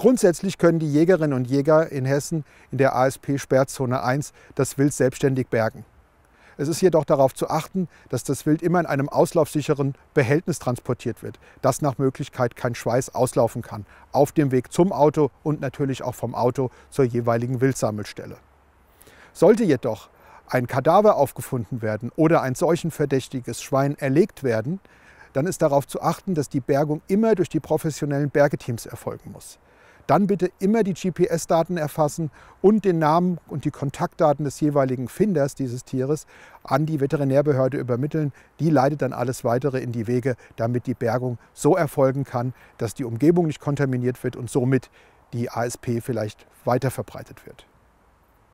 Grundsätzlich können die Jägerinnen und Jäger in Hessen in der ASP-Sperrzone 1 das Wild selbstständig bergen. Es ist jedoch darauf zu achten, dass das Wild immer in einem auslaufsicheren Behältnis transportiert wird, dass nach Möglichkeit kein Schweiß auslaufen kann, auf dem Weg zum Auto und natürlich auch vom Auto zur jeweiligen Wildsammelstelle. Sollte jedoch ein Kadaver aufgefunden werden oder ein seuchenverdächtiges Schwein erlegt werden, dann ist darauf zu achten, dass die Bergung immer durch die professionellen Bergeteams erfolgen muss dann bitte immer die GPS-Daten erfassen und den Namen und die Kontaktdaten des jeweiligen Finders dieses Tieres an die Veterinärbehörde übermitteln. Die leitet dann alles weitere in die Wege, damit die Bergung so erfolgen kann, dass die Umgebung nicht kontaminiert wird und somit die ASP vielleicht weiter verbreitet wird.